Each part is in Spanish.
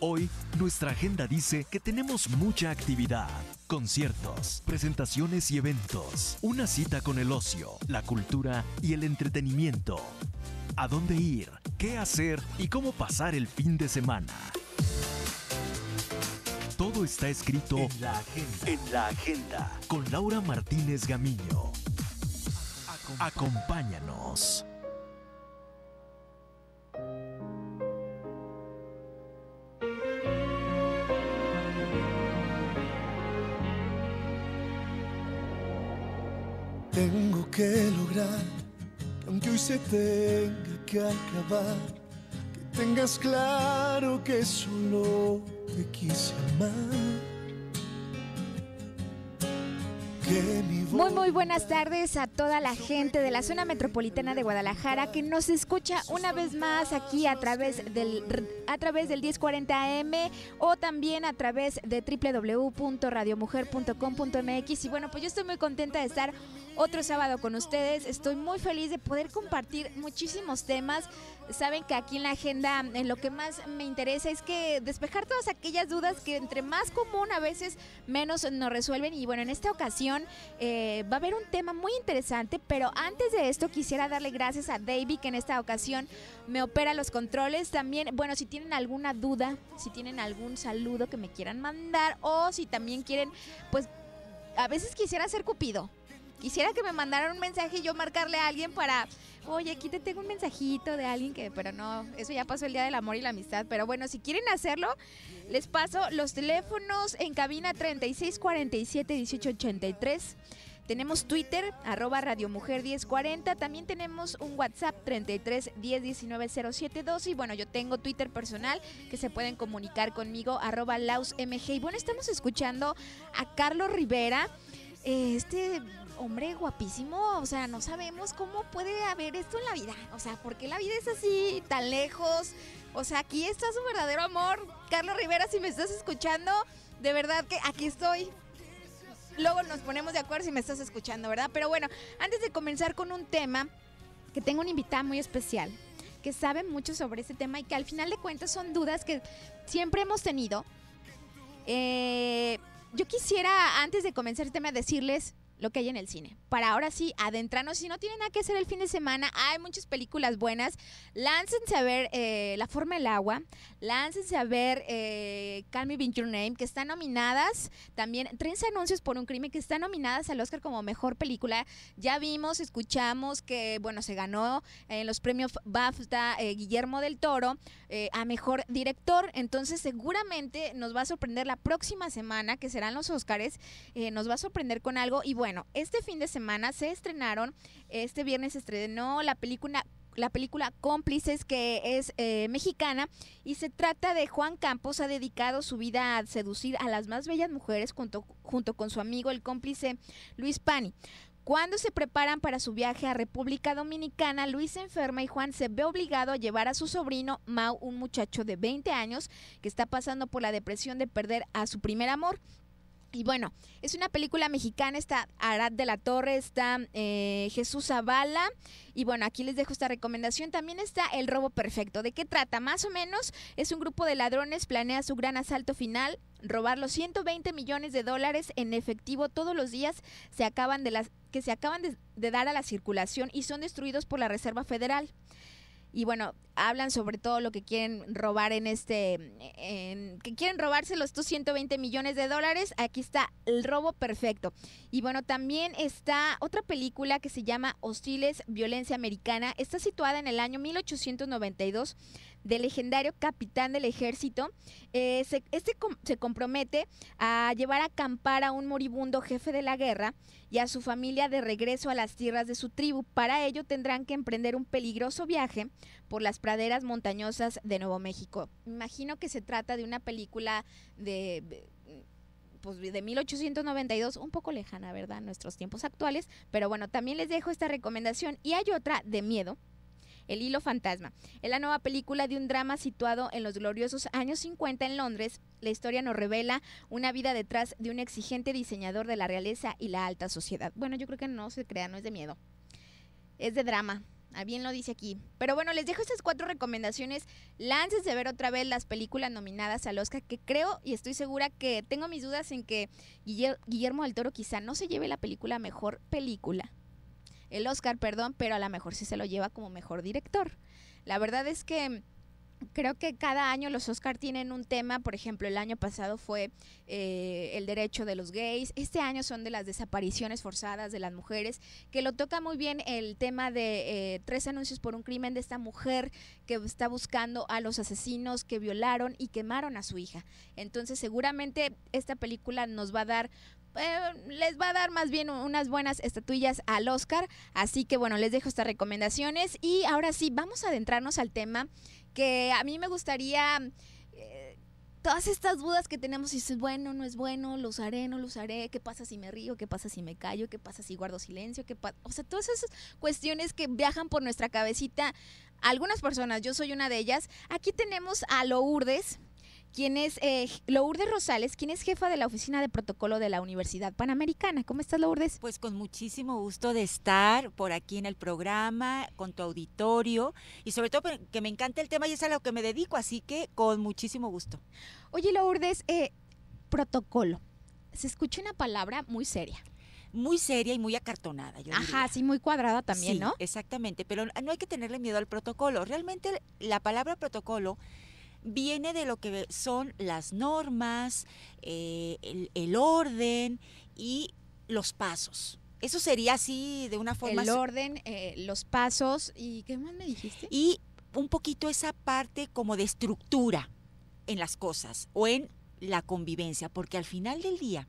Hoy, nuestra agenda dice que tenemos mucha actividad. Conciertos, presentaciones y eventos. Una cita con el ocio, la cultura y el entretenimiento. ¿A dónde ir? ¿Qué hacer? ¿Y cómo pasar el fin de semana? Todo está escrito en la agenda. con Laura Martínez Gamiño. Acompáñanos. Tengo que lograr aunque hoy se tenga que acabar, que tengas claro que solo te quise amar. Muy, muy buenas tardes a toda la gente de la zona metropolitana de Guadalajara que nos escucha una vez más aquí a través del, a través del 1040M o también a través de www.radiomujer.com.mx. Y bueno, pues yo estoy muy contenta de estar otro sábado con ustedes. Estoy muy feliz de poder compartir muchísimos temas. Saben que aquí en la agenda en eh, lo que más me interesa es que despejar todas aquellas dudas que entre más común a veces menos nos resuelven. Y bueno, en esta ocasión eh, va a haber un tema muy interesante, pero antes de esto quisiera darle gracias a David que en esta ocasión me opera los controles. También, bueno, si tienen alguna duda, si tienen algún saludo que me quieran mandar o si también quieren, pues a veces quisiera ser Cupido, Quisiera que me mandaran un mensaje y yo marcarle a alguien para, oye, aquí te tengo un mensajito de alguien que, pero no, eso ya pasó el Día del Amor y la Amistad. Pero bueno, si quieren hacerlo, les paso los teléfonos en cabina 3647 1883. Tenemos Twitter, arroba Radio Mujer 1040. También tenemos un WhatsApp 33 10 Y bueno, yo tengo Twitter personal que se pueden comunicar conmigo, arroba LausMG. Y bueno, estamos escuchando a Carlos Rivera. Eh, este hombre guapísimo, o sea, no sabemos cómo puede haber esto en la vida, o sea, ¿por qué la vida es así, tan lejos? O sea, aquí está su verdadero amor. Carlos Rivera, si me estás escuchando, de verdad que aquí estoy. Luego nos ponemos de acuerdo si me estás escuchando, ¿verdad? Pero bueno, antes de comenzar con un tema, que tengo una invitado muy especial, que sabe mucho sobre este tema y que al final de cuentas son dudas que siempre hemos tenido. Eh, yo quisiera, antes de comenzar el este tema, decirles lo que hay en el cine. Para ahora sí, adentrarnos. Si no tienen nada que hacer el fin de semana, hay muchas películas buenas. Láncense a ver eh, La forma del agua, láncense a ver eh, Call Me Your Name, que están nominadas también, 13 anuncios por un crimen, que están nominadas al Oscar como mejor película. Ya vimos, escuchamos que, bueno, se ganó en los premios BAFTA eh, Guillermo del Toro eh, a mejor director. Entonces, seguramente nos va a sorprender la próxima semana, que serán los Oscars, eh, nos va a sorprender con algo. Y bueno, este fin de semana se estrenaron, este viernes se estrenó la película la película Cómplices, que es eh, mexicana, y se trata de Juan Campos, ha dedicado su vida a seducir a las más bellas mujeres junto, junto con su amigo, el cómplice Luis Pani. Cuando se preparan para su viaje a República Dominicana, Luis se enferma y Juan se ve obligado a llevar a su sobrino, Mau, un muchacho de 20 años, que está pasando por la depresión de perder a su primer amor. Y bueno, es una película mexicana, está Arad de la Torre, está eh, Jesús Zavala. Y bueno, aquí les dejo esta recomendación. También está El Robo Perfecto. ¿De qué trata? Más o menos es un grupo de ladrones, planea su gran asalto final, robar los 120 millones de dólares en efectivo todos los días se acaban de las, que se acaban de dar a la circulación y son destruidos por la Reserva Federal y bueno, hablan sobre todo lo que quieren robar en este, que quieren robarse los 120 millones de dólares. Aquí está El Robo Perfecto. Y bueno, también está otra película que se llama Hostiles, Violencia Americana. Está situada en el año 1892 del legendario capitán del ejército. Eh, se, este se compromete a llevar a acampar a un moribundo jefe de la guerra y a su familia de regreso a las tierras de su tribu. Para ello tendrán que emprender un peligroso viaje por las praderas montañosas de Nuevo México. Imagino que se trata de una película de pues de 1892, un poco lejana, ¿verdad? Nuestros tiempos actuales, pero bueno, también les dejo esta recomendación y hay otra de miedo el Hilo Fantasma. Es la nueva película de un drama situado en los gloriosos años 50 en Londres. La historia nos revela una vida detrás de un exigente diseñador de la realeza y la alta sociedad. Bueno, yo creo que no se crea, no es de miedo. Es de drama. A ah, bien lo dice aquí. Pero bueno, les dejo estas cuatro recomendaciones. Lances de ver otra vez las películas nominadas al Oscar, que creo y estoy segura que tengo mis dudas en que Guillermo del Toro quizá no se lleve la película mejor película el Oscar, perdón, pero a lo mejor sí se lo lleva como mejor director. La verdad es que mm, creo que cada año los Oscar tienen un tema, por ejemplo, el año pasado fue eh, el derecho de los gays, este año son de las desapariciones forzadas de las mujeres, que lo toca muy bien el tema de eh, tres anuncios por un crimen de esta mujer que está buscando a los asesinos que violaron y quemaron a su hija. Entonces seguramente esta película nos va a dar eh, les va a dar más bien unas buenas estatuillas al Oscar. Así que bueno, les dejo estas recomendaciones y ahora sí, vamos a adentrarnos al tema que a mí me gustaría... Eh, todas estas dudas que tenemos, si es bueno, no es bueno, lo haré no lo haré qué pasa si me río, qué pasa si me callo, qué pasa si guardo silencio, qué O sea, todas esas cuestiones que viajan por nuestra cabecita. Algunas personas, yo soy una de ellas. Aquí tenemos a Lourdes, Quién es eh, Lourdes Rosales, quien es jefa de la Oficina de Protocolo de la Universidad Panamericana. ¿Cómo estás, Lourdes? Pues con muchísimo gusto de estar por aquí en el programa, con tu auditorio y sobre todo que me encanta el tema y es a lo que me dedico, así que con muchísimo gusto. Oye, Lourdes, eh, protocolo. Se escucha una palabra muy seria muy seria y muy acartonada. Yo Ajá, sí, muy cuadrada también, sí, ¿no? Exactamente, pero no hay que tenerle miedo al protocolo. Realmente la palabra protocolo viene de lo que son las normas, eh, el, orden y los pasos. Eso sería así de una forma. El orden, eh, los pasos y ¿qué más me dijiste? Y un poquito esa parte como de estructura en las cosas o en la convivencia, porque al final del día,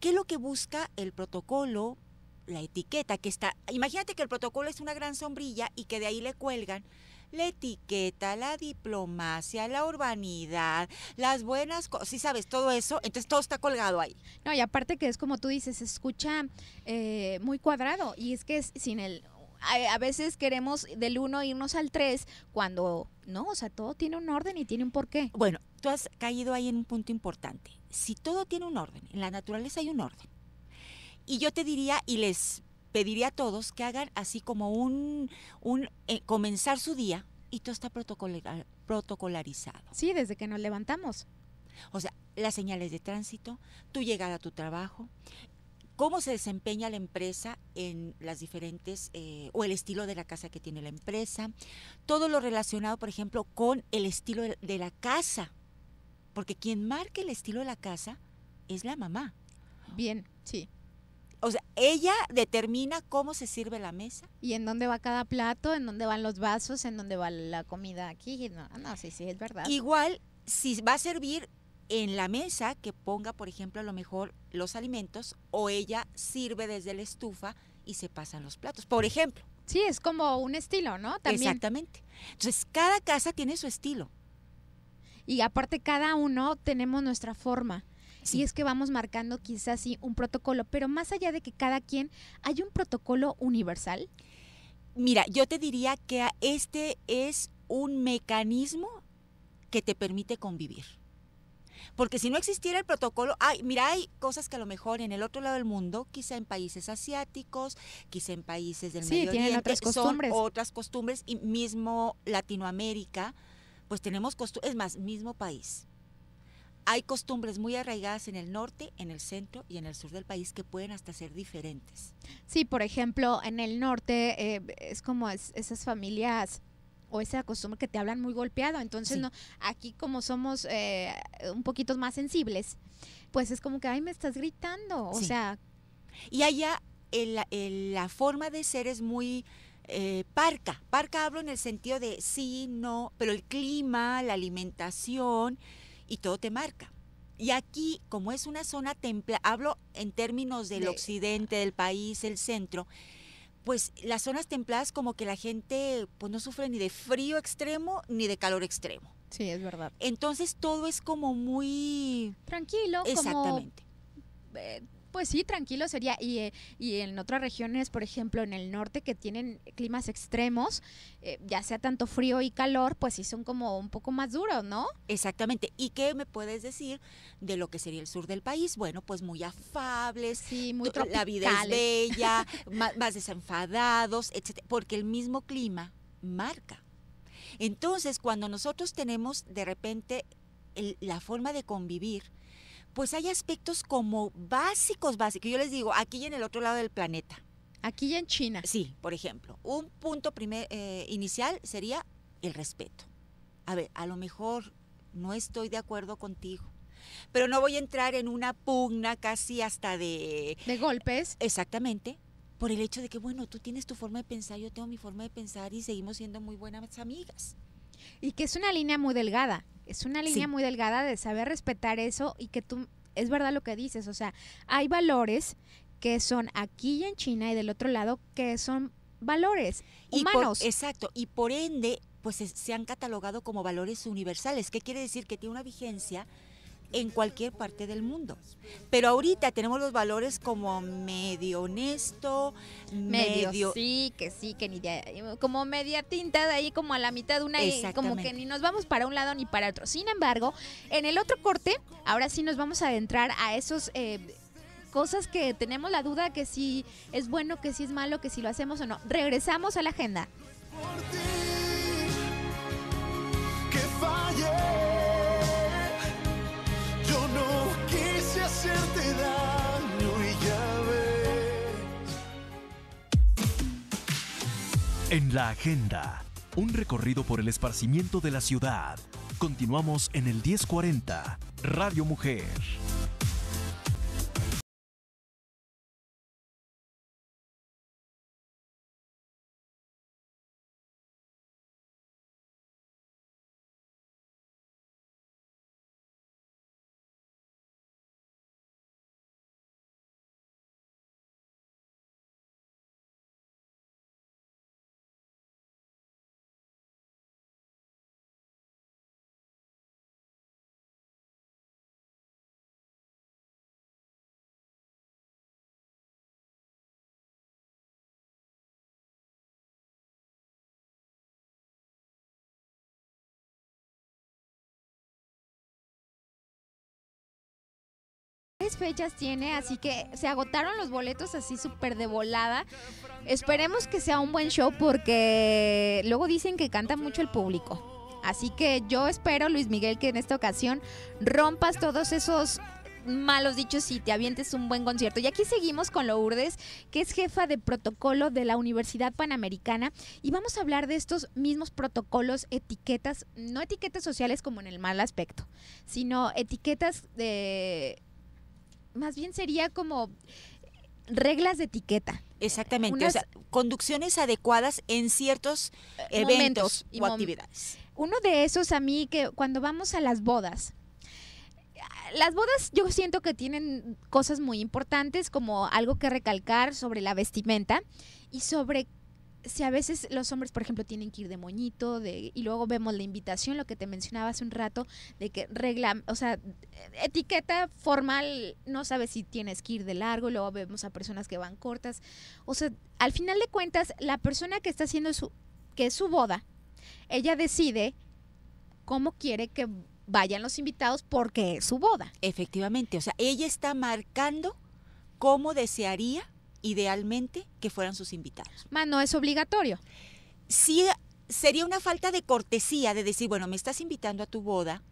¿qué es lo que busca el protocolo, la etiqueta que está? Imagínate que el protocolo es una gran sombrilla y que de ahí le cuelgan la etiqueta, la diplomacia, la urbanidad, las buenas cosas, ¿sí sabes? Todo eso, entonces todo está colgado ahí. No, y aparte que es como tú dices, se escucha eh, muy cuadrado y es que sin el... A, veces queremos del 1 irnos al 3 cuando no, o sea, todo tiene un orden y tiene un porqué. Bueno, tú has caído ahí en un punto importante. Si todo tiene un orden, en la naturaleza hay un orden. Y yo te diría, y les pediría a todos que hagan así como un, eh, comenzar su día y todo está protocolar, protocolarizado. Sí, desde que nos levantamos. O sea, las señales de tránsito, tu llegada a tu trabajo, cómo se desempeña la empresa en las diferentes, eh, o el estilo de la casa que tiene la empresa, todo lo relacionado, por ejemplo, con el estilo de la casa, porque quien marca el estilo de la casa es la mamá. Bien, sí. O sea, ella determina cómo se sirve la mesa. Y en dónde va cada plato, en dónde van los vasos, en dónde va la comida aquí. No, no sí, sí, es verdad. Igual, si va a servir en la mesa, que ponga, por ejemplo, a lo mejor los alimentos, o ella sirve desde la estufa y se pasan los platos, por ejemplo. Sí, es como un estilo, ¿no? Exactamente. Entonces, cada casa tiene su estilo. Y aparte, cada uno tenemos nuestra forma Sí. es que vamos marcando quizás sí un protocolo, pero más allá de que cada quien, ¿hay un protocolo universal? Mira, yo te diría que este es un mecanismo que te permite convivir. Porque si no existiera el protocolo, mira, hay cosas que a lo mejor en el otro lado del mundo, quizá en países asiáticos, quizá en países del Medio Oriente, son otras costumbres y mismo Latinoamérica, pues tenemos costumbres, es más, mismo país hay costumbres muy arraigadas en el norte, en el centro y en el sur del país que pueden hasta ser diferentes. Sí, por ejemplo, en el norte eh, es como esas familias o esa costumbre que te hablan muy golpeado. Entonces, no, aquí como somos eh, un poquito más sensibles, pues es como que, ay, me estás gritando. O sea... Y allá la forma de ser es muy... Eh, parca, parca hablo en el sentido de sí, no, pero el clima, la alimentación, y todo te marca. Y aquí, como es una zona templada, hablo en términos del occidente del país, el centro, pues las zonas templadas como que la gente pues no sufre ni de frío extremo ni de calor extremo. Sí, es verdad. Entonces todo es como muy... Tranquilo. Exactamente. Como, eh, pues sí, tranquilo sería. Y, eh, y en otras regiones, por ejemplo, en el norte que tienen climas extremos, eh, ya sea tanto frío y calor, pues sí son como un poco más duros, ¿no? Exactamente. ¿Y qué me puedes decir de lo que sería el sur del país? Bueno, pues muy afables, sí, muy la vida es bella, más, desenfadados, etcétera, porque el mismo clima marca. Entonces, cuando nosotros tenemos de repente la forma de convivir pues hay aspectos como básicos, básicos. Yo les digo, aquí y en el otro lado del planeta. Aquí y en China. Sí, por ejemplo. Un punto primer, eh, inicial sería el respeto. A ver, a lo mejor no estoy de acuerdo contigo, pero no voy a entrar en una pugna casi hasta de... De golpes. Exactamente, por el hecho de que, bueno, tú tienes tu forma de pensar, yo tengo mi forma de pensar y seguimos siendo muy buenas amigas. Y que es una línea muy delgada es una línea muy delgada de saber respetar eso y que tú, es verdad lo que dices, o sea, hay valores que son aquí y en China y del otro lado que son valores humanos. Y exacto, y por ende, pues se han catalogado como valores universales. ¿Qué quiere decir? Que tiene una vigencia en cualquier parte del mundo. Pero ahorita tenemos los valores como medio honesto, medio, sí, que sí, que ni de, como media tinta de ahí como a la mitad de una como que ni nos vamos para un lado ni para otro. Sin embargo, en el otro corte, ahora sí nos vamos a adentrar a esos eh, cosas que tenemos la duda que si es bueno, que si es malo, que si lo hacemos o no. Regresamos a la agenda. Por ti, que En la agenda, un recorrido por el esparcimiento de la ciudad. Continuamos en el 1040, Radio Mujer. fechas tiene, así que se agotaron los boletos así súper de volada. Esperemos que sea un buen show porque luego dicen que canta mucho el público. Así que yo espero, Luis Miguel, que en esta ocasión rompas todos esos malos dichos y te avientes un buen concierto. Y aquí seguimos con Lourdes, que es jefa de protocolo de la Universidad Panamericana, y vamos a hablar de estos mismos protocolos, etiquetas, no etiquetas sociales como en el mal aspecto, sino etiquetas de más bien sería como reglas de etiqueta. Exactamente, o sea, conducciones adecuadas en ciertos eh, eventos o actividades. Uno de esos a mí que cuando vamos a las bodas, las bodas yo siento que tienen cosas muy importantes como algo que recalcar sobre la vestimenta y sobre si a veces los hombres, por ejemplo, tienen que ir de moñito, de, y luego vemos la invitación, lo que te mencionaba hace un rato, de que regla, o sea, etiqueta formal, no sabes si tienes que ir de largo, luego vemos a personas que van cortas. O sea, al final de cuentas, la persona que está haciendo su, que es su boda, ella decide cómo quiere que vayan los invitados porque es su boda. Efectivamente, o sea, ella está marcando cómo desearía idealmente que fueran sus invitados. Más no es obligatorio. Sí, sería una falta de cortesía de decir, bueno, me estás invitando a tu boda,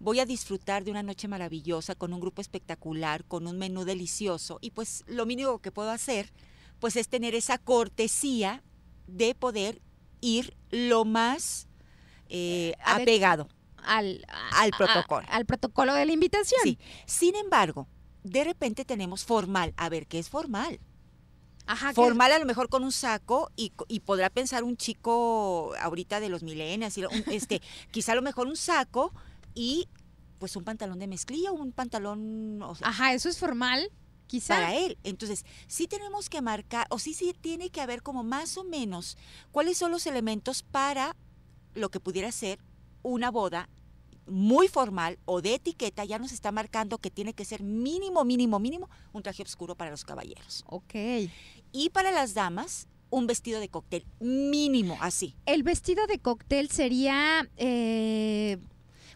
voy a disfrutar de una noche maravillosa con un grupo espectacular, con un menú delicioso y pues lo mínimo que puedo hacer pues es tener esa cortesía de poder ir lo más eh, apegado al, protocolo. al protocolo de la invitación. Sin embargo, de repente tenemos formal. A ver, ¿qué es formal? formal a lo mejor con un saco y, podrá pensar un chico ahorita de los milenios, este, quizá a lo mejor un saco y pues un pantalón de mezclilla, o un pantalón... Ajá, eso es formal, quizá. Para él. Entonces, sí tenemos que marcar, o sí, sí tiene que haber como más o menos cuáles son los elementos para lo que pudiera ser una boda muy formal o de etiqueta ya nos está marcando que tiene que ser mínimo, mínimo, mínimo un traje oscuro para los caballeros. Ok. Y para las damas, un vestido de cóctel, mínimo, así. El vestido de cóctel sería... Eh,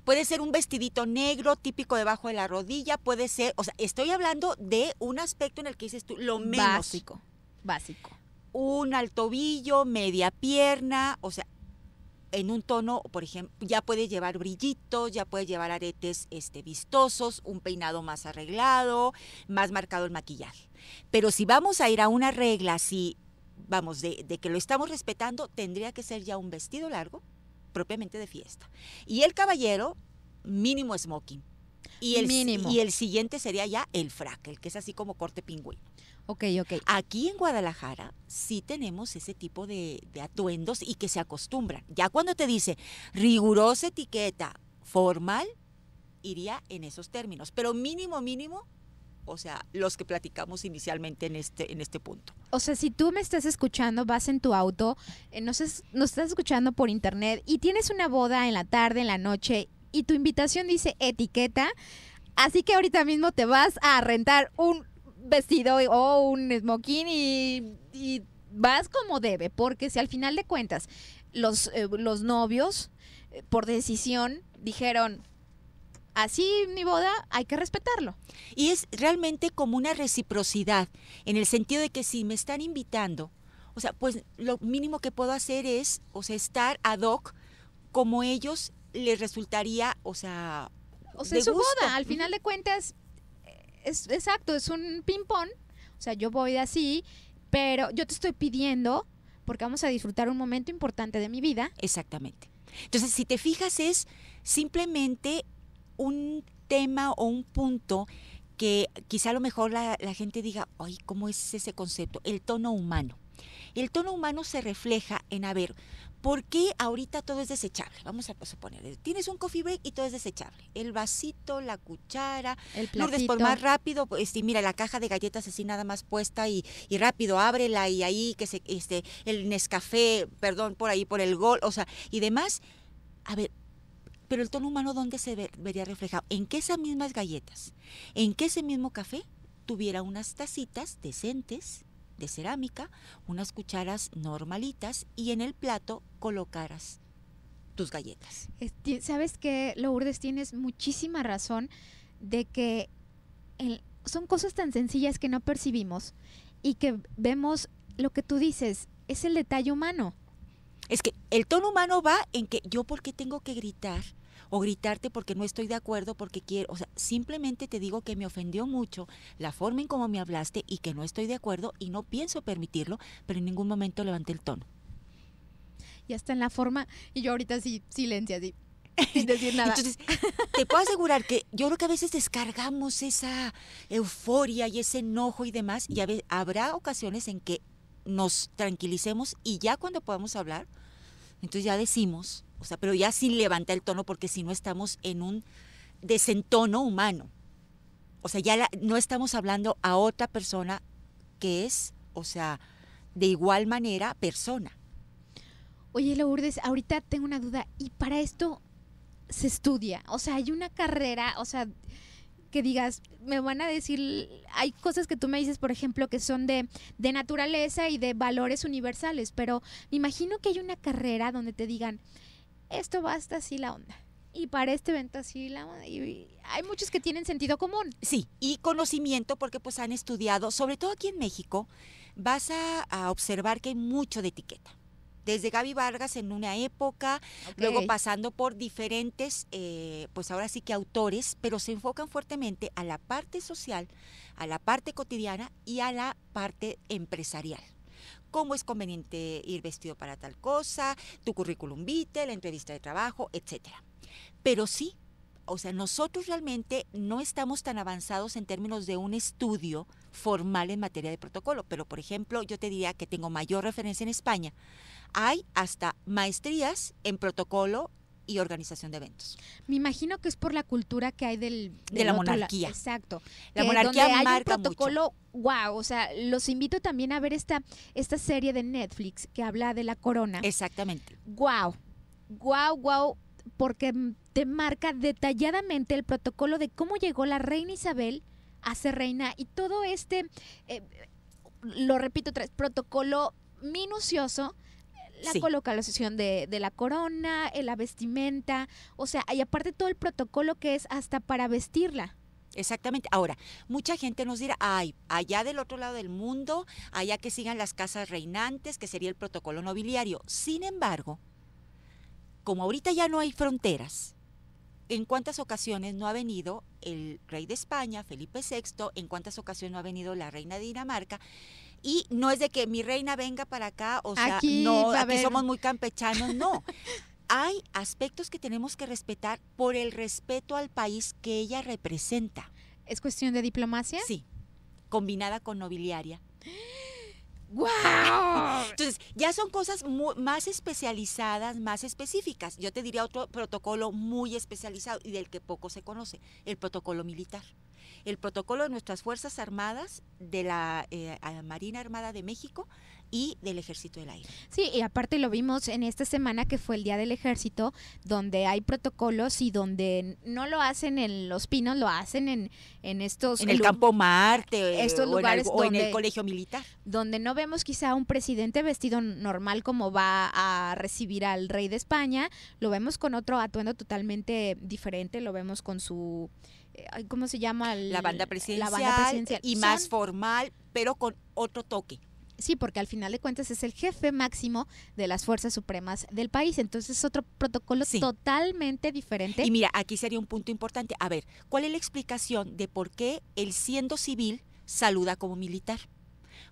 puede ser un vestidito negro típico debajo de la rodilla, puede ser, o sea, estoy hablando de un aspecto en el que dices tú, lo menos. Básico, básico. Un al tobillo, media pierna, o sea, en un tono, por ejemplo, ya puede llevar brillitos, ya puede llevar aretes este, vistosos, un peinado más arreglado, más marcado el maquillaje. Pero si vamos a ir a una regla así, vamos, de, que lo estamos respetando, tendría que ser ya un vestido largo, propiamente de fiesta. Y el caballero, mínimo smoking. Y el, mínimo. y el siguiente sería ya el frac, el que es así como corte pingüino. Ok, ok. Aquí en Guadalajara sí tenemos ese tipo de, atuendos y que se acostumbran. Ya cuando te dice rigurosa etiqueta formal, iría en esos términos. Pero mínimo, mínimo, o sea, los que platicamos inicialmente en este, en este punto. O sea, si tú me estás escuchando, vas en tu auto, eh, nos estás escuchando por internet y tienes una boda en la tarde, en la noche, y tu invitación dice etiqueta, así que ahorita mismo te vas a rentar un vestido o un smoking y, vas como debe, porque si al final de cuentas los, eh, los novios, eh, por decisión, dijeron, así mi boda, hay que respetarlo. Y es realmente como una reciprocidad, en el sentido de que si me están invitando, o sea, pues lo mínimo que puedo hacer es, o sea, estar ad hoc como ellos les resultaría, o sea... O su boda, al final de cuentas, exacto, es un ping-pong. O sea, yo voy de así, pero yo te estoy pidiendo porque vamos a disfrutar un momento importante de mi vida. Exactamente. Entonces, si te fijas, es simplemente un tema o un punto que quizá a lo mejor la, la, gente diga, ay, ¿cómo es ese concepto? El tono humano. El tono humano se refleja en, a ver, ¿Por qué ahorita todo es desechable? Vamos a suponer, eh, tienes un coffee break y todo es desechable. El vasito, la cuchara, el platito. por más rápido, este, mira la caja de galletas así nada más puesta y, y rápido ábrela y ahí que se, este, el Nescafé, perdón, por ahí, por el gol, o sea, y demás. A ver, pero el tono humano, ¿dónde se vería reflejado? En que esas mismas galletas, en que ese mismo café tuviera unas tacitas decentes, de cerámica, unas cucharas normalitas y en el plato colocarás tus galletas. Sabes que, Lourdes, tienes muchísima razón de que son cosas tan sencillas que no percibimos y que vemos lo que tú dices, es el detalle humano. Es que el tono humano va en que yo por qué tengo que gritar o gritarte porque no estoy de acuerdo, porque quiero, o sea, simplemente te digo que me ofendió mucho la forma en cómo me hablaste y que no estoy de acuerdo y no pienso permitirlo, pero en ningún momento levanté el tono. Ya está en la forma, y yo ahorita sí, silencio, así sin decir nada. Entonces, te puedo asegurar que yo creo que a veces descargamos esa euforia y ese enojo y demás, y habrá ocasiones en que nos tranquilicemos y ya cuando podamos hablar, entonces ya decimos o sea, pero ya sin levantar el tono porque si no estamos en un desentono humano. O sea, ya no estamos hablando a otra persona que es, o sea, de igual manera persona. Oye, Lourdes, ahorita tengo una duda. ¿Y para esto se estudia? O sea, hay una carrera, o sea, que digas, me van a decir, hay cosas que tú me dices, por ejemplo, que son de, de naturaleza y de valores universales, pero me imagino que hay una carrera donde te digan, esto basta así la onda. Y para este evento así la onda. Y hay muchos que tienen sentido común. Sí, y conocimiento porque pues han estudiado, sobre todo aquí en México, vas a, observar que hay mucho de etiqueta desde Gaby Vargas en una época, luego pasando por diferentes, eh, pues ahora sí que autores, pero se enfocan fuertemente a la parte social, a la parte cotidiana y a la parte empresarial cómo es conveniente ir vestido para tal cosa, tu currículum vitae, la entrevista de trabajo, etcétera. Pero sí, o sea, nosotros realmente no estamos tan avanzados en términos de un estudio formal en materia de protocolo, pero por ejemplo, yo te diría que tengo mayor referencia en España. Hay hasta maestrías en protocolo y organización de eventos. Me imagino que es por la cultura que hay del... de la monarquía. exacto. La monarquía marca hay protocolo, mucho. wow, o sea, los invito también a ver esta, esta serie de Netflix que habla de la corona. Exactamente. Wow, wow, wow, porque te marca detalladamente el protocolo de cómo llegó la reina Isabel a ser reina y todo este, eh, lo repito, protocolo minucioso la colocación de, de, la corona, eh, la vestimenta, o sea, y aparte todo el protocolo que es hasta para vestirla. Exactamente. Ahora, mucha gente nos dirá, ay, allá del otro lado del mundo, allá que sigan las casas reinantes, que sería el protocolo nobiliario. Sin embargo, como ahorita ya no hay fronteras, ¿en cuántas ocasiones no ha venido el rey de España, Felipe VI? ¿En cuántas ocasiones no ha venido la reina de Dinamarca? y no es de que mi reina venga para acá, o sea, no, aquí somos muy campechanos, no. Hay aspectos que tenemos que respetar por el respeto al país que ella representa. ¿Es cuestión de diplomacia? Sí, combinada con nobiliaria. ¡Wow! Entonces, ya son cosas más especializadas, más específicas. Yo te diría otro protocolo muy especializado y del que poco se conoce, el protocolo militar el protocolo de nuestras Fuerzas Armadas de la eh, Marina Armada de México y del Ejército del Aire. Sí, y aparte lo vimos en esta semana que fue el Día del Ejército, donde hay protocolos y donde no lo hacen en Los Pinos, lo hacen en, en estos... En el Campo Marte, eh, estos lugares o en el Colegio Militar. Donde no vemos quizá un presidente vestido normal como va a recibir al rey de España, lo vemos con otro atuendo totalmente diferente, lo vemos con su... Eh, ¿Cómo se llama? la, banda presidencial, Y más formal, pero con otro toque. Sí, porque al final de cuentas es el jefe máximo de las fuerzas supremas del país. Entonces es otro protocolo totalmente diferente. Y mira, aquí sería un punto importante. A ver, ¿cuál es la explicación de por qué el siendo civil saluda como militar?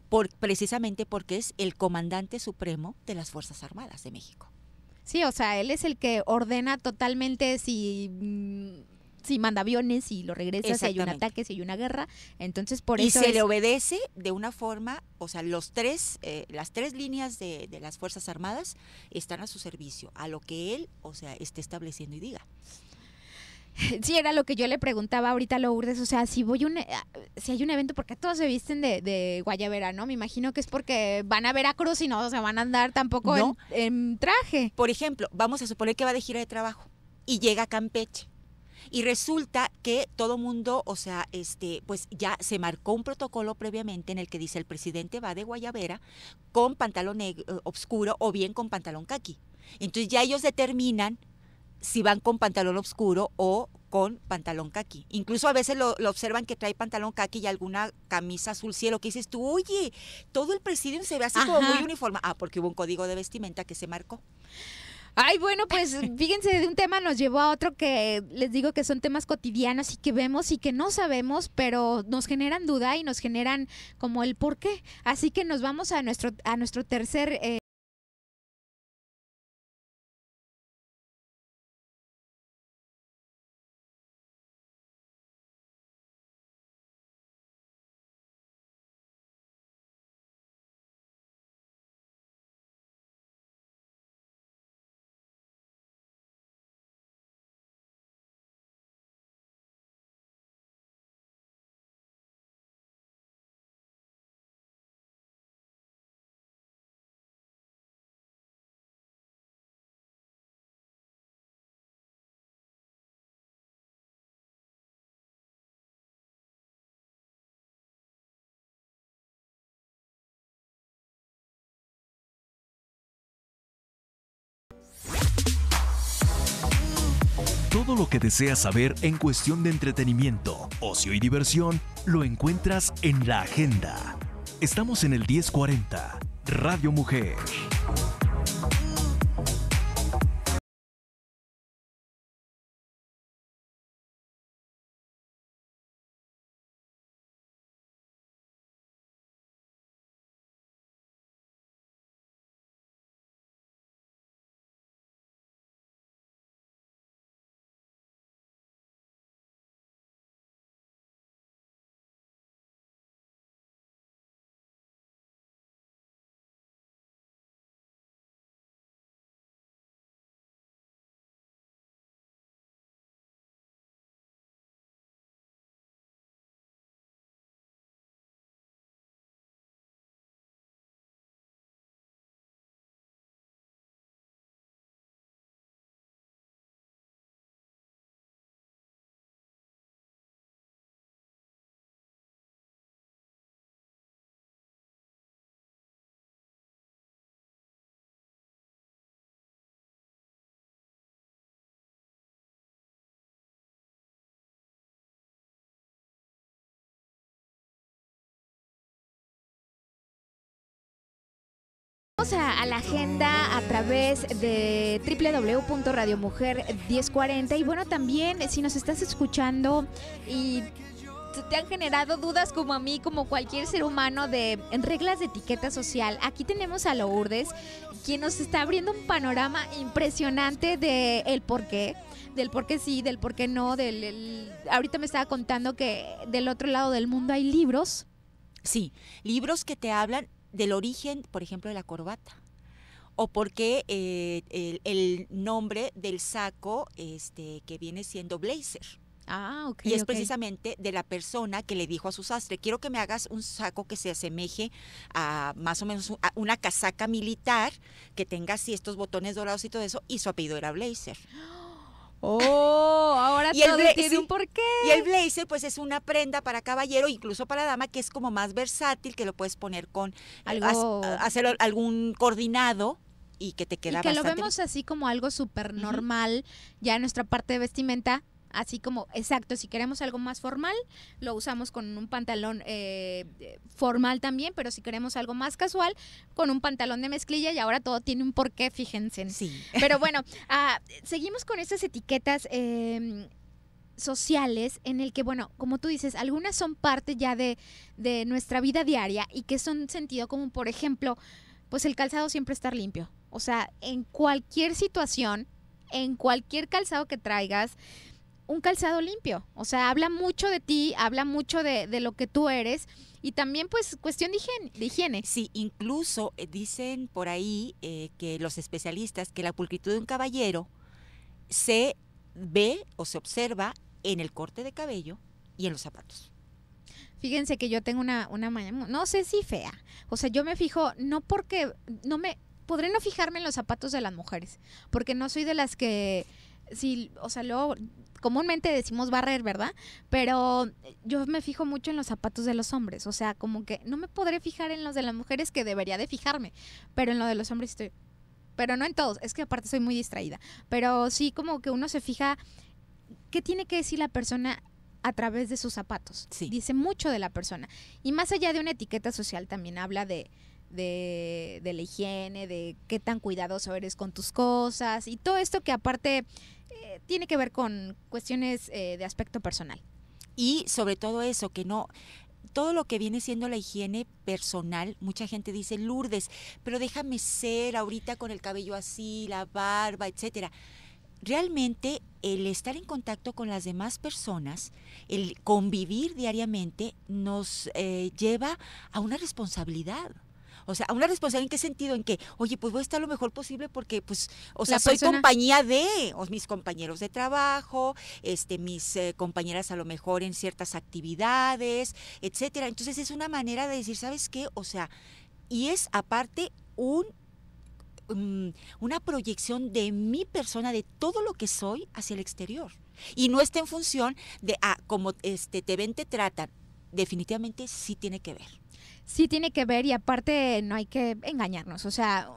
Por, precisamente porque es el comandante supremo de las Fuerzas Armadas de México. Sí, o sea, él es el que ordena totalmente si mm, si manda aviones, y lo regresa, si hay un ataque, si hay una guerra. Entonces, por eso. Y se le obedece de una forma, o sea, los tres, eh, las tres líneas de, de, las Fuerzas Armadas están a su servicio, a lo que él, o sea, esté estableciendo y diga. Sí, era lo que yo le preguntaba ahorita a Lourdes, o sea, si voy un, eh, si hay un evento, porque todos se visten de, de guayabera, ¿no? Me imagino que es porque van a Veracruz y no o se van a andar tampoco en traje. Por ejemplo, vamos a suponer que va de gira de trabajo y llega a Campeche y resulta que todo mundo, o sea, este, pues ya se marcó un protocolo previamente en el que dice el presidente va de guayabera con pantalón eh, oscuro o bien con pantalón caqui. Entonces ya ellos determinan si van con pantalón oscuro o con pantalón caqui. Incluso a veces lo, observan que trae pantalón caqui y alguna camisa azul cielo que dices tú, oye, todo el presidente se ve así como muy uniforme. Ah, porque hubo un código de vestimenta que se marcó. Ay, bueno, pues fíjense, de un tema nos llevó a otro que les digo que son temas cotidianos y que vemos y que no sabemos, pero nos generan duda y nos generan como el por qué. Así que nos vamos a nuestro, a nuestro tercer... Eh, lo que deseas saber en cuestión de entretenimiento, ocio y diversión lo encuentras en la agenda. Estamos en el 1040, Radio Mujer. Vamos a, la agenda a través de www.radiomujer1040 y bueno, también si nos estás escuchando y te han generado dudas como a mí, como cualquier ser humano de reglas de etiqueta social. Aquí tenemos a Lourdes, quien nos está abriendo un panorama impresionante de el por qué, del por qué sí, del por qué no, del ahorita me estaba contando que del otro lado del mundo hay libros Sí, libros que te hablan del origen, por ejemplo, de la corbata o porque eh, el, nombre del saco este, que viene siendo blazer. Ah, ok. y es precisamente de la persona que le dijo a su sastre, quiero que me hagas un saco que se asemeje a más o menos a una casaca militar, que tenga así estos botones dorados y todo eso, y su apellido era Blazer. ¡Ah! Oh, ahora todo tiene un porqué. Y el blazer, pues es una prenda para caballero, incluso para dama, que es como más versátil, que lo puedes poner con eh, algo. Eh, hacer algún coordinado y que te queda y que lo vemos así como algo súper normal, ya en nuestra parte de vestimenta, Así como, exacto, si queremos algo más formal, lo usamos con un pantalón eh, formal también, pero si queremos algo más casual, con un pantalón de mezclilla y ahora todo tiene un porqué, fíjense. Sí. Pero bueno, ah, seguimos con estas etiquetas. Em, sociales en el que, bueno, como tú dices, algunas son parte ya de, de nuestra vida diaria y que son sentido como, por ejemplo, pues el calzado siempre estar limpio. O sea, en cualquier situación, en cualquier calzado que traigas, un calzado limpio. O sea, habla mucho de ti, habla mucho de, lo que tú eres y también pues cuestión de higiene. Sí, incluso eh, dicen por ahí eh, que los especialistas que la pulcritud de un caballero se ve o se observa en el corte de cabello y en los zapatos. Fíjense que yo tengo una, una no sé si fea. O sea, yo me fijo, no porque, no me, podré no fijarme en los zapatos de las mujeres, porque no soy de las que, si, o sea, luego comúnmente decimos barrer, ¿verdad? Pero yo me fijo mucho en los zapatos de los hombres, o sea, como que no me podré fijar en los de las mujeres que debería de fijarme, pero en lo de los hombres estoy, pero no en todos, es que aparte soy muy distraída, pero sí como que uno se fija qué tiene que decir la persona a través de sus zapatos. Dice mucho de la persona. Y más allá de una etiqueta social, también habla de, de, de, la higiene, de qué tan cuidadoso eres con tus cosas y todo esto que aparte tiene que ver con cuestiones eh, de aspecto personal. Y sobre todo eso, que no, todo lo que viene siendo la higiene personal, mucha gente dice, Lourdes, pero déjame ser ahorita con el cabello así, la barba, etcétera. Realmente el estar en contacto con las demás personas, el convivir diariamente, nos eh, lleva a una responsabilidad. O sea, una responsabilidad en qué sentido, en que, oye, pues voy a estar lo mejor posible porque, pues, o sea, soy compañía de mis compañeros de trabajo, este, mis eh, compañeras a lo mejor en ciertas actividades, etcétera. Entonces es una manera de decir, ¿sabes qué? O sea, y es aparte un mm, una proyección de mi persona, de todo lo que soy hacia el exterior. Y no está en función de ah, como este, te ven, te tratan. Definitivamente sí tiene que ver sí tiene que ver y aparte no hay que engañarnos. O sea,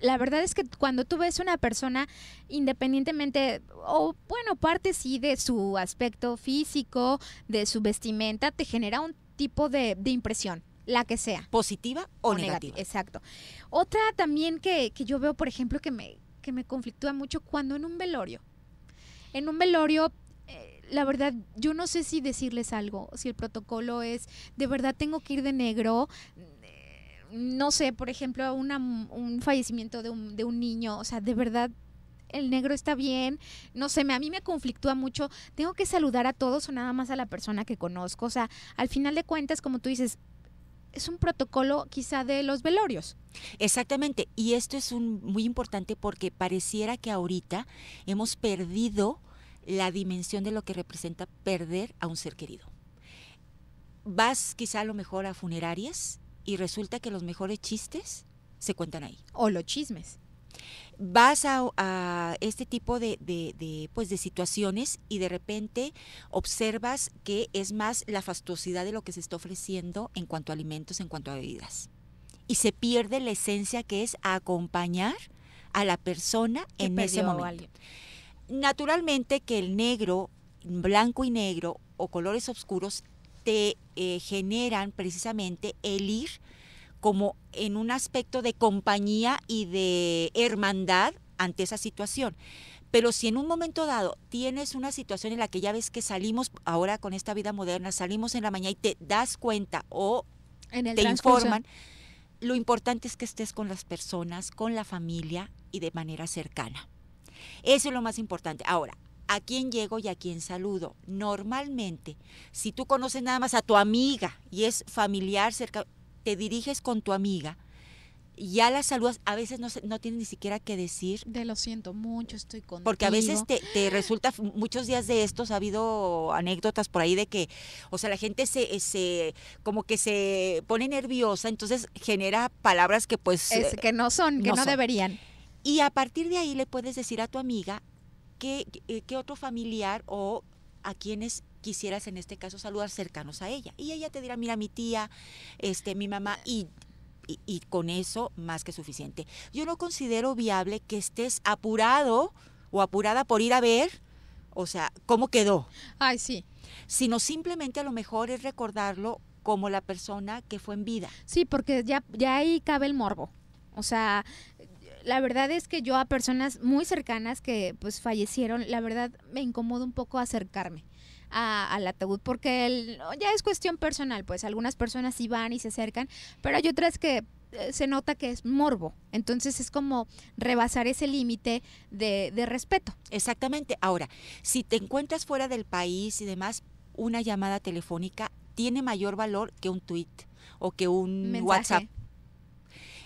la verdad es que cuando tú ves una persona, independientemente, o bueno, parte sí de su aspecto físico, de su vestimenta, te genera un tipo de, impresión, la que sea. Positiva o, negativa. negativa. Exacto. Otra también que, que, yo veo, por ejemplo, que me, que me conflictúa mucho cuando en un velorio. En un velorio la verdad, yo no sé si decirles algo, si el protocolo es, de verdad tengo que ir de negro, mm, no sé, por ejemplo, una, un fallecimiento de un, de un niño, o sea, de verdad el negro está bien, no sé, me, a mí me conflictúa mucho, tengo que saludar a todos o nada más a la persona que conozco, o sea, al final de cuentas, como tú dices, es un protocolo quizá de los velorios. Exactamente, y esto es un, muy importante porque pareciera que ahorita hemos perdido la dimensión de lo que representa perder a un ser querido. Vas quizá a lo mejor a funerarias y resulta que los mejores chistes se cuentan ahí. O los chismes. Vas a, este tipo de, pues de situaciones y de repente observas que es más la fastuosidad de lo que se está ofreciendo en cuanto a alimentos, en cuanto a bebidas. Y se pierde la esencia que es acompañar a la persona en ese momento naturalmente que el negro, blanco y negro o colores oscuros te eh, generan precisamente el ir como en un aspecto de compañía y de hermandad ante esa situación. Pero si en un momento dado tienes una situación en la que ya ves que salimos ahora con esta vida moderna, salimos en la mañana y te das cuenta o te informan, lo importante es que estés con las personas, con la familia y de manera cercana. Eso es lo más importante. Ahora, ¿a quién llego y a quién saludo? Normalmente, si tú conoces nada más a tu amiga y es familiar, cerca, te diriges con tu amiga, ya las saludas, a veces no, no tienes ni siquiera que decir. De lo siento mucho, estoy contigo. Porque a veces te, te, resulta, muchos días de estos ha habido anécdotas por ahí de que, o sea, la gente se, se como que se pone nerviosa, entonces genera palabras que pues... que no son, que no, deberían. Y a partir de ahí le puedes decir a tu amiga qué, eh, otro familiar o a quienes quisieras en este caso saludar cercanos a ella. Y ella te dirá, mira, mi tía, este, mi mamá, y, y, con eso más que suficiente. Yo no considero viable que estés apurado o apurada por ir a ver, o sea, cómo quedó. Ay, sí. Sino simplemente a lo mejor es recordarlo como la persona que fue en vida. Sí, porque ya, ya ahí cabe el morbo. O sea, la verdad es que yo a personas muy cercanas que pues fallecieron, la verdad me incomodo un poco acercarme al ataúd porque el, ya es cuestión personal, pues algunas personas sí van y se acercan, pero hay otras que eh, se nota que es morbo, entonces es como rebasar ese límite de, respeto. Exactamente, ahora, si te encuentras fuera del país y demás, una llamada telefónica tiene mayor valor que un tweet o que un WhatsApp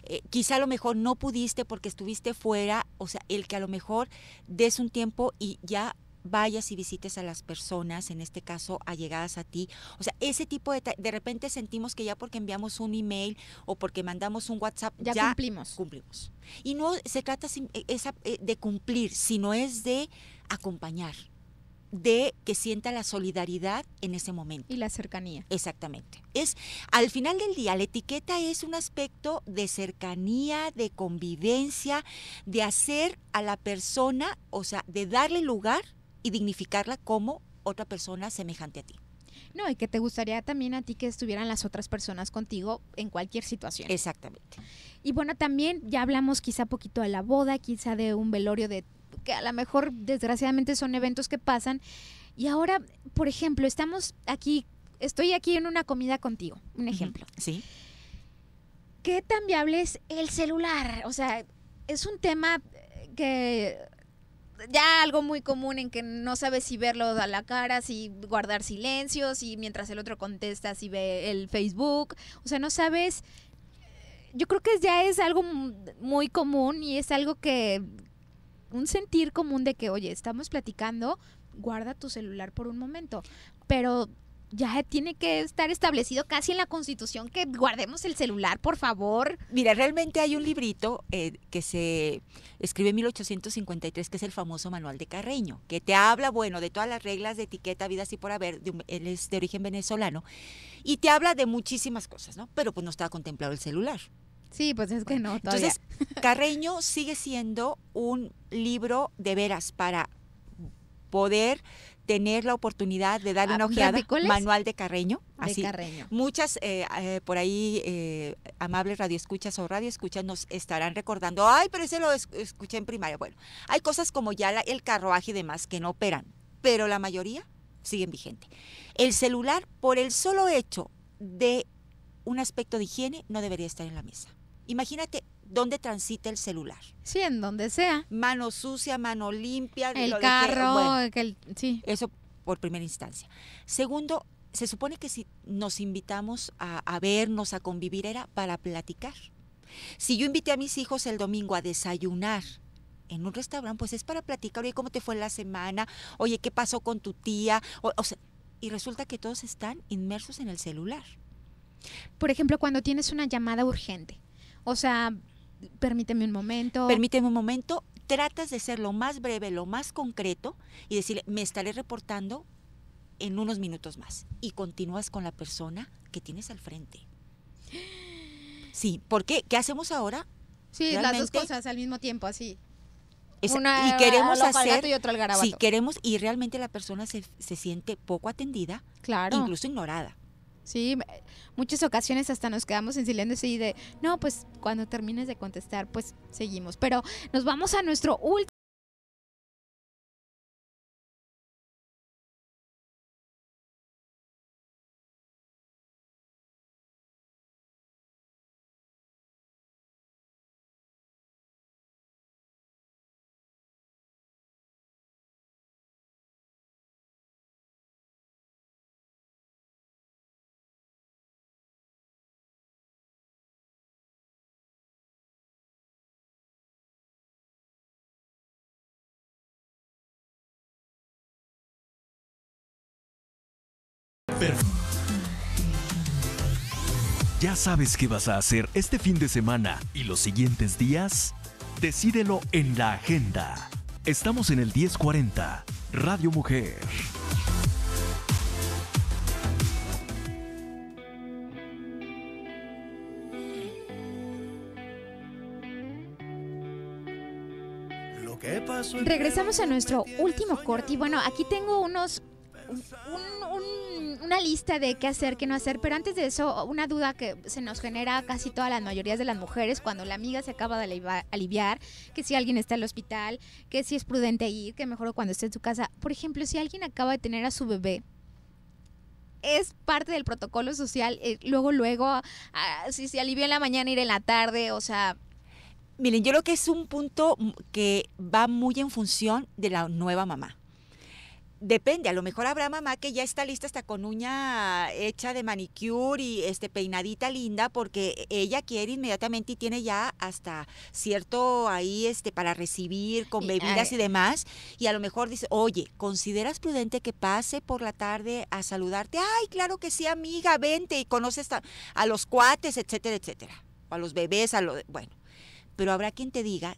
eh, quizá a lo mejor no pudiste porque estuviste fuera, o sea, el que a lo mejor des un tiempo y ya vayas y visites a las personas, en este caso allegadas a ti. O sea, ese tipo de... De repente sentimos que ya porque enviamos un email o porque mandamos un WhatsApp, ya, cumplimos. Cumplimos. Y no se trata e-, eh, de cumplir, sino es de acompañar de que sienta la solidaridad en ese momento. Y la cercanía. Exactamente. Es, al final del día, la etiqueta es un aspecto de cercanía, de convivencia, de hacer a la persona, o sea, de darle lugar y dignificarla como otra persona semejante a ti. No, y que te gustaría también a ti que estuvieran las otras personas contigo en cualquier situación. Exactamente. Y bueno, también ya hablamos quizá poquito de la boda, quizá de un velorio de que a lo mejor desgraciadamente son eventos que pasan. Y ahora, por ejemplo, estamos aquí, estoy aquí en una comida contigo, un ejemplo. Sí. ¿Qué tan viable es el celular? O sea, es un tema eh, que ya algo muy común en que no sabes si verlo a la cara, si guardar silencio, si mientras el otro contesta, si ve el Facebook. O sea, no sabes. Eh, yo creo que ya es algo muy común y es algo que un sentir común de que, oye, estamos platicando, guarda tu celular por un momento. Pero ya tiene que estar establecido casi en la Constitución que guardemos el celular, por favor. Mira, realmente hay un librito eh, que se escribe en 1853, que es el famoso Manual de Carreño, que te habla, bueno, de todas las reglas de etiqueta, vida, así por haber, de, él es de origen venezolano, y te habla de muchísimas cosas, ¿no? Pero pues no estaba contemplado el celular. Sí, pues es que no. Entonces, Carreño sigue siendo un libro de veras para poder tener la oportunidad de dar ah, una ojeada manual de Carreño. Así. Muchas eh, eh, por ahí eh, amables radioescuchas o radioescuchas nos estarán recordando, ay, pero ese lo escuché en primaria. Bueno, hay cosas como ya el carruaje y demás que no operan, pero la mayoría siguen vigente. El celular, por el solo hecho de un aspecto de higiene, no debería estar en la mesa. Imagínate dónde transita el celular. Sí, en donde sea. Mano sucia, mano limpia. El carro, que, el, sí. Eso por primera instancia. Segundo, se supone que si nos invitamos a, vernos, a convivir, era para platicar. Si yo invité a mis hijos el domingo a desayunar en un restaurante, pues es para platicar, oye, ¿cómo te fue la semana? Oye, ¿qué pasó con tu tía? o sea, y resulta que todos están inmersos en el celular. Por ejemplo, cuando tienes una llamada urgente, o sea, permíteme un momento. Permíteme un momento. Tratas de ser lo más breve, lo más concreto y decirle, me estaré reportando en unos minutos más. Y continúas con la persona que tienes al frente. Sí, ¿por ¿qué ¿Qué hacemos ahora? Sí, las dos cosas al mismo tiempo, así. Una, y queremos hacer y otra al garabato. Sí, queremos y realmente la persona se, se siente poco atendida, claro. incluso ignorada. Sí, muchas ocasiones hasta nos quedamos en silencio y de, no, pues cuando termines de contestar, pues seguimos. Pero nos vamos a nuestro último... ¿Ya sabes qué vas a hacer este fin de semana y los siguientes días? Decídelo en la agenda. Estamos en el 1040, Radio Mujer. Regresamos a nuestro último corte y bueno, aquí tengo unos una lista de qué hacer, qué no hacer, pero antes de eso, una duda que se nos genera casi todas las mayorías de las mujeres cuando la amiga se acaba de aliviar, que si alguien está en el hospital, que si es prudente ir, que mejor cuando esté en su casa. Por ejemplo, si alguien acaba de tener a su bebé, es parte del protocolo social, eh, luego, luego, ah, si se alivia en la mañana, ir en la tarde, o sea, Miren, yo creo que es un punto que va muy en función de la nueva mamá depende, a lo mejor habrá mamá que ya está lista hasta con uña hecha de manicure y este peinadita linda porque ella quiere inmediatamente y tiene ya hasta cierto ahí este para recibir con bebidas y, demás y a lo mejor dice, "Oye, ¿consideras prudente que pase por la tarde a saludarte?" "Ay, claro que sí, amiga, vente y conoces a, los cuates, etcétera, etcétera." O a los bebés, a lo bueno, pero habrá quien te diga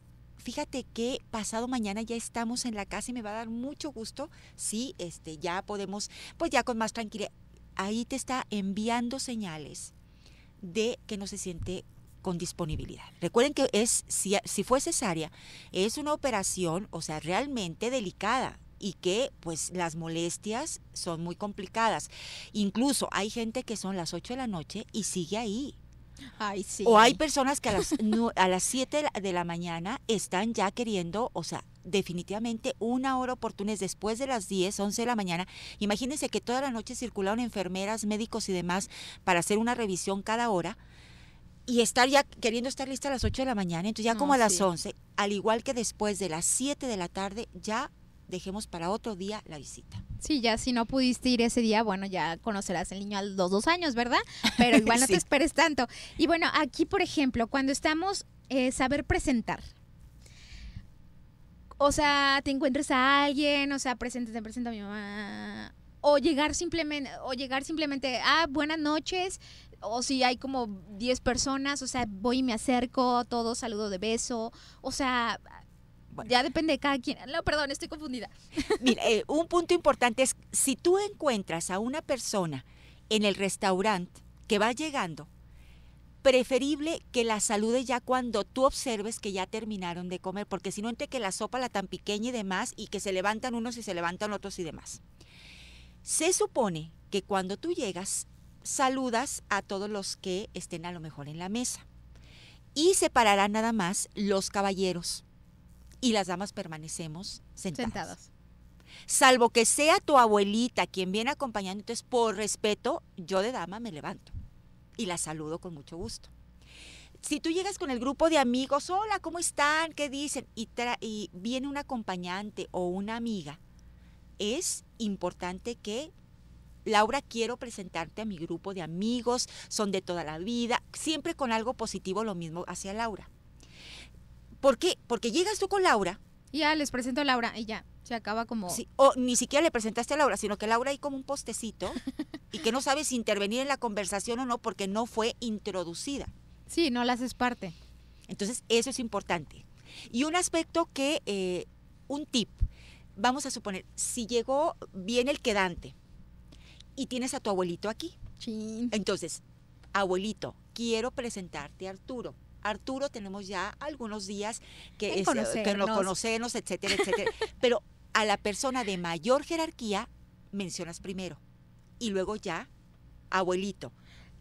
fíjate que pasado mañana ya estamos en la casa y me va a dar mucho gusto si este, ya podemos, pues ya con más tranquilidad. Ahí te está enviando señales de que no se siente con disponibilidad. Recuerden que es, si, si fue cesárea, es una operación, o sea, realmente delicada y que pues las molestias son muy complicadas. Incluso hay gente que son las 8 de la noche y sigue ahí o hay personas que a las, a las 7 de la mañana están ya queriendo, o sea, definitivamente una hora oportuna es después de las 10, 11 de la mañana. Imagínense que toda la noche circularon enfermeras, médicos y demás para hacer una revisión cada hora y estar ya queriendo estar lista a las 8 de la mañana, entonces ya como a las 11, al igual que después de las 7 de la tarde, ya dejemos para otro día la visita. Sí, ya si no pudiste ir ese día, bueno, ya conocerás el niño a los dos años, ¿verdad? Pero igual no te esperes tanto. Y bueno, aquí, por ejemplo, cuando estamos, eh, saber presentar. O sea, te encuentres a alguien, o sea, presentes te presento a mi mamá. O llegar simplemente, o llegar simplemente, ah, buenas noches. O si hay como 10 personas, o sea, voy y me acerco, todo, saludo de beso. O sea, ya depende de cada quien. No, perdón, estoy confundida. Mira, eh, un punto importante es si tú encuentras a una persona en el restaurante que va llegando, preferible que la salude ya cuando tú observes que ya terminaron de comer, porque si no entre que la sopa la tan pequeña y demás, y que se levantan unos y se levantan otros y demás. Se supone que cuando tú llegas, saludas a todos los que estén a lo mejor en la mesa. Y separarán nada más los caballeros y las damas permanecemos sentadas. sentadas. Salvo que sea tu abuelita quien viene acompañando, entonces por respeto, yo de dama me levanto y la saludo con mucho gusto. Si tú llegas con el grupo de amigos, hola, ¿cómo están? ¿Qué dicen? Y, y viene un acompañante o una amiga, es importante que Laura, quiero presentarte a mi grupo de amigos, son de toda la vida, siempre con algo positivo, lo mismo hacia Laura. ¿Por qué? Porque llegas tú con Laura. Ya, les presento a Laura y ya, se acaba como... o ni siquiera le presentaste a Laura, sino que Laura ahí como un postecito y que no sabes si intervenir en la conversación o no porque no fue introducida. Sí, no la haces parte. Entonces, eso es importante. Y un aspecto que, eh, un tip, vamos a suponer, si llegó bien el quedante y tienes a tu abuelito aquí. Sí. Entonces, abuelito, quiero presentarte a Arturo Arturo tenemos ya algunos días que, es, eh, nos conocemos, etcétera, etcétera. Pero a la persona de mayor jerarquía mencionas primero y luego ya abuelito.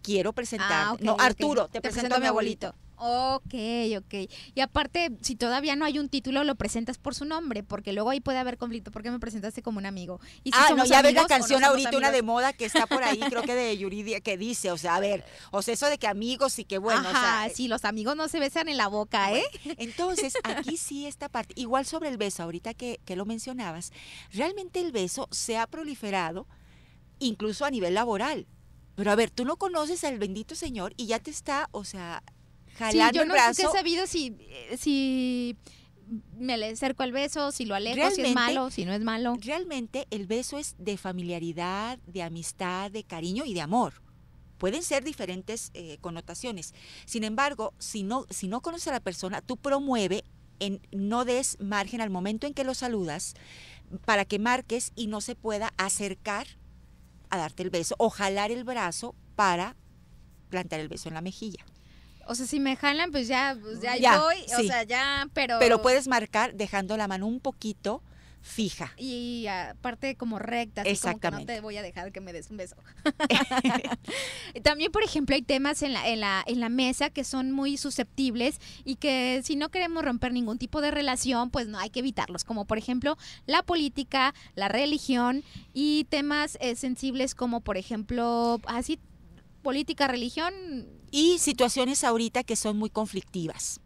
Quiero presentar, ah, no, Arturo, te, presento, a mi abuelito. Ok, ok. Y aparte, si todavía no hay un título, lo presentas por su nombre, porque luego ahí puede haber conflicto, porque me presentaste como un amigo. ¿Y si ah, no, ya ves la canción ahorita, una de moda que está por ahí, creo que de Yuridia, que dice, o sea, a ver, o sea, eso de que amigos y que bueno. Ajá, o sí, los amigos no se besan en la boca, ¿eh? entonces, aquí sí esta parte, igual sobre el beso, ahorita que, que lo mencionabas, realmente el beso se ha proliferado incluso a nivel laboral. Pero a ver, tú no conoces al bendito Señor y ya te está, o sea, sí, yo no sé he sabido si, eh, si me le acerco al beso, si lo alejo, si es malo, si no es malo. Realmente el beso es de familiaridad, de amistad, de cariño y de amor. Pueden ser diferentes eh, connotaciones. Sin embargo, si no, si no conoces a la persona, tú promueve en no des margen al momento en que lo saludas para que marques y no se pueda acercar a darte el beso o jalar el brazo para plantar el beso en la mejilla. O sea, si me jalan, pues ya, pues ya, voy, o sea, ya, pero... Pero puedes marcar dejando la mano un poquito fija. Y aparte ah, como recta, Exactamente. no te voy a dejar que me des un beso. También, por ejemplo, hay temas en la, en, la, mesa que son muy susceptibles y que si no queremos romper ningún tipo de relación, pues no hay que evitarlos, como por ejemplo la política, la religión y temas eh, sensibles como por ejemplo, así política, religión, y situaciones ahorita que son muy conflictivas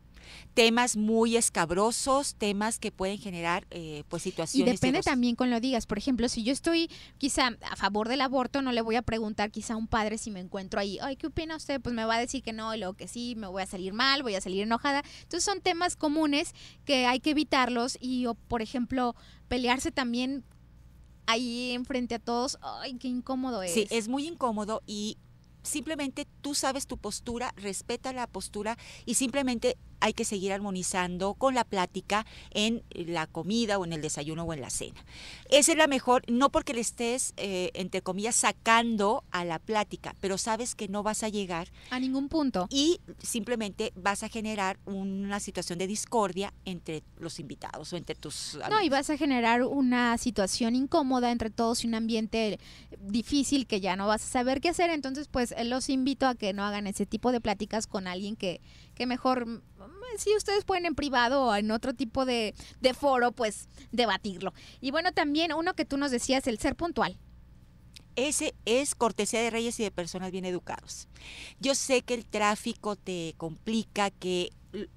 temas muy escabrosos, temas que pueden generar eh, pues situaciones. Y depende también con lo digas. Por ejemplo, si yo estoy quizá a favor del aborto, no le voy a preguntar quizá a un padre si me encuentro ahí, ay, ¿qué opina usted? Pues me va a decir que no, y luego que sí, me voy a salir mal, voy a salir enojada. Entonces son temas comunes que hay que evitarlos y, o, por ejemplo, pelearse también ahí enfrente a todos, ay, qué incómodo es. Sí, es muy incómodo y simplemente tú sabes tu postura, respeta la postura y simplemente hay que seguir armonizando con la plática en la comida o en el desayuno o en la cena. Esa es la mejor, no porque le estés, eh, entre comillas, sacando a la plática, pero sabes que no vas a llegar a ningún punto. Y simplemente vas a generar una situación de discordia entre los invitados o entre tus... No, y vas a generar una situación incómoda entre todos y un ambiente difícil que ya no vas a saber qué hacer. Entonces, pues eh, los invito a que no hagan ese tipo de pláticas con alguien que, que mejor sí, ustedes pueden en privado o en otro tipo de, de foro, pues, debatirlo. Y bueno, también uno que tú nos decías, el ser puntual. Ese es cortesía de reyes y de personas bien educados. Yo sé que el tráfico te complica, que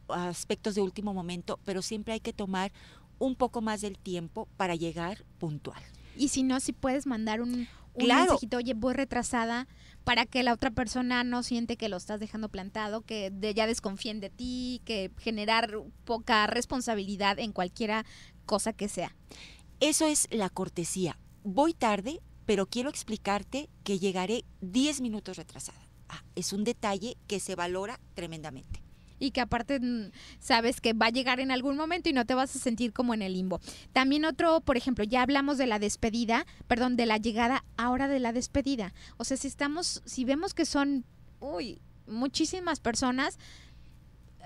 aspectos de último momento, pero siempre hay que tomar un poco más del tiempo para llegar puntual. Y si no, si puedes mandar un, un claro. oye, voy retrasada, para que la otra persona no siente que lo estás dejando plantado, que de, ya desconfíen de ti, que generar poca responsabilidad en cualquiera cosa que sea. Eso es la cortesía. Voy tarde, pero quiero explicarte que llegaré 10 minutos retrasada. Ah, es un detalle que se valora tremendamente y que aparte mm, sabes que va a llegar en algún momento y no te vas a sentir como en el limbo. También otro, por ejemplo, ya hablamos de la despedida, perdón, de la llegada, ahora de la despedida. O sea, si estamos, si vemos que son, uy, muchísimas personas,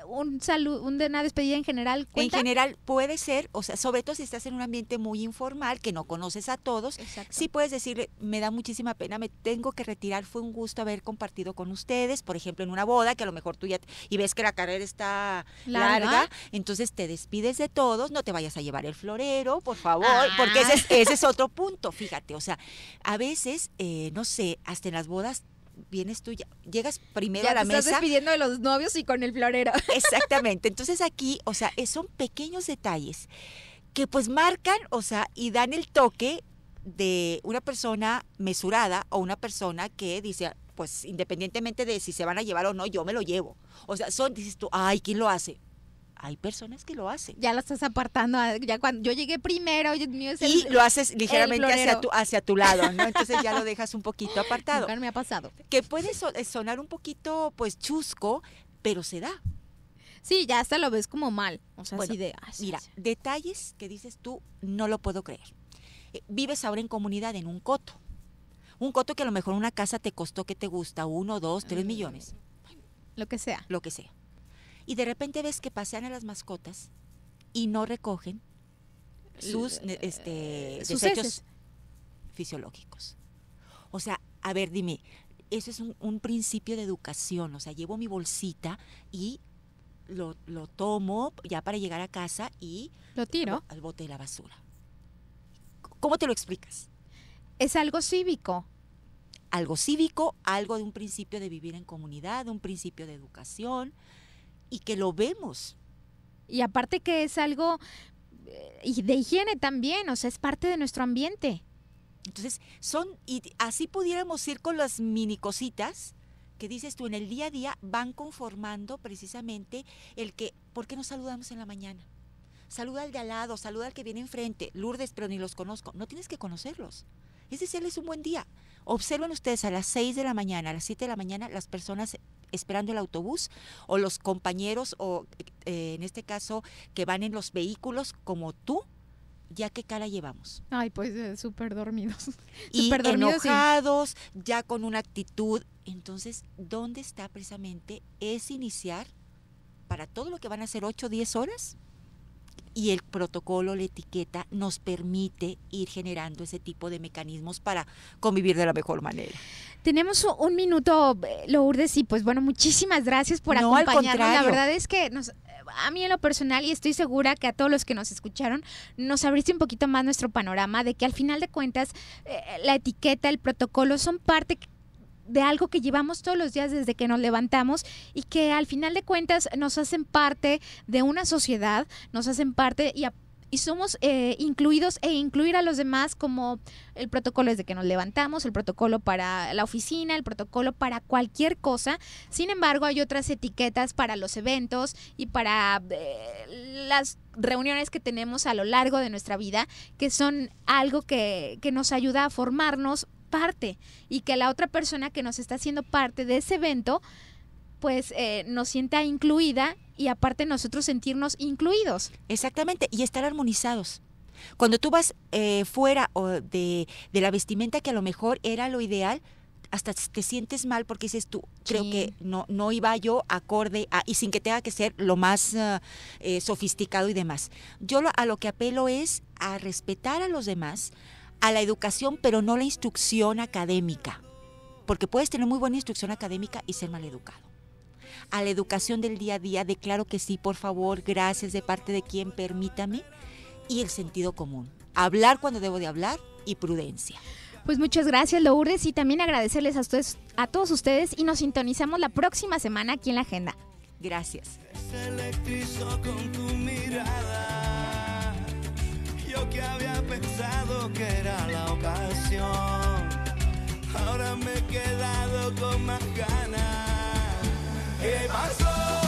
un saludo, un, una despedida en general. En general puede ser, o sea, sobre todo si estás en un ambiente muy informal, que no conoces a todos, sí puedes decirle, me da muchísima pena, me tengo que retirar, fue un gusto haber compartido con ustedes, por ejemplo, en una boda, que a lo mejor tú ya, y ves que la carrera está larga, entonces te despides de todos, no te vayas a llevar el florero, por favor, porque ese es, ah. otro punto, fíjate, o sea, a veces, eh, no sé, hasta en las bodas vienes tú, ya, llegas primero a la mesa. Estás despidiendo de los novios y con el florero. Exactamente. Entonces aquí, o sea, son pequeños detalles que pues marcan, o sea, y dan el toque de una persona mesurada o una persona que dice, pues independientemente de si se van a llevar o no, yo me lo llevo. O sea, son, dices tú, ay, ¿quién lo hace? hay personas que lo hacen. Ya lo estás apartando, ah, ya cuando yo llegué primero, y lo haces ligeramente hacia tu, lado, ¿no? Entonces ya lo dejas un poquito apartado. me ha pasado. Que puede eh, sonar un poquito, pues, chusco, pero se da. Sí, ya hasta lo ves como mal. O sea, mira, detalles que dices tú, no lo puedo creer. Eh, vives ahora en comunidad, en un coto. Un coto que a lo mejor una casa te costó que te gusta, uno, dos, tres mm. millones. Lo que sea. Lo que sea y de repente ves que pasean a las mascotas y no recogen sus, este, eh, desechos fisiológicos. O sea, a ver, dime, eso es un, principio de educación, o sea, llevo mi bolsita y lo, lo tomo ya para llegar a casa y lo tiro al bote de la basura. ¿Cómo te lo explicas? Es algo cívico. Algo cívico, algo de un principio de vivir en comunidad, un principio de educación, y que lo vemos. Y aparte que es algo eh, de higiene también, o sea, es parte de nuestro ambiente. Entonces, son, y así pudiéramos ir con las mini cositas que dices tú en el día a día van conformando precisamente el que, ¿por qué nos saludamos en la mañana? Saluda al de al lado, saluda al que viene enfrente, Lourdes, pero ni los conozco. No tienes que conocerlos. Es decirles un buen día. Observen ustedes a las 6 de la mañana, a las 7 de la mañana, las personas esperando el autobús o los compañeros o eh, en este caso que van en los vehículos como tú, ya qué cara llevamos. Ay, pues eh, súper dormidos. Y super dormidos, ya con una actitud. Entonces, ¿dónde está precisamente? Es iniciar para todo lo que van a ser 8 o 10 horas, y el protocolo, la etiqueta, nos permite ir generando ese tipo de mecanismos para convivir de la mejor manera. Tenemos un minuto, eh, Lourdes, y pues bueno, muchísimas gracias por acompañarnos. La verdad es que nos, a mí en lo personal, y estoy segura que a todos los que nos escucharon, nos abriste un poquito más nuestro panorama de que al final de cuentas eh, la etiqueta, el protocolo son parte de algo que llevamos todos los días desde que nos levantamos y que al final de cuentas nos hacen parte de una sociedad, nos hacen parte y y somos eh, incluidos e incluir a los demás como el protocolo desde que nos levantamos, el protocolo para la oficina, el protocolo para cualquier cosa. Sin embargo, hay otras etiquetas para los eventos y para eh, las reuniones que tenemos a lo largo de nuestra vida, que son algo que, que nos ayuda a formarnos parte y que la otra persona que nos está haciendo parte de ese evento pues eh, nos sienta incluida y aparte nosotros sentirnos incluidos. Exactamente, y estar armonizados. Cuando tú vas eh, fuera o de, de, la vestimenta que a lo mejor era lo ideal, hasta te sientes mal porque dices tú, creo que no, no iba yo acorde a, y sin que tenga que ser lo más ah, eh, sofisticado y demás. Yo a lo que apelo es a respetar a los demás, a la educación, pero no la instrucción académica, porque puedes tener muy buena instrucción académica y ser mal educado. A la educación del día a día, declaro que sí, por favor, gracias, de parte de quien permítame, y el sentido común. Hablar cuando debo de hablar y prudencia. Pues muchas gracias, Lourdes, y también agradecerles a, ustedes, a todos ustedes y nos sintonizamos la próxima semana aquí en la agenda. Gracias. yo que había que era la ocasión. Ahora me he quedado con más ganas. ¿Qué pasó?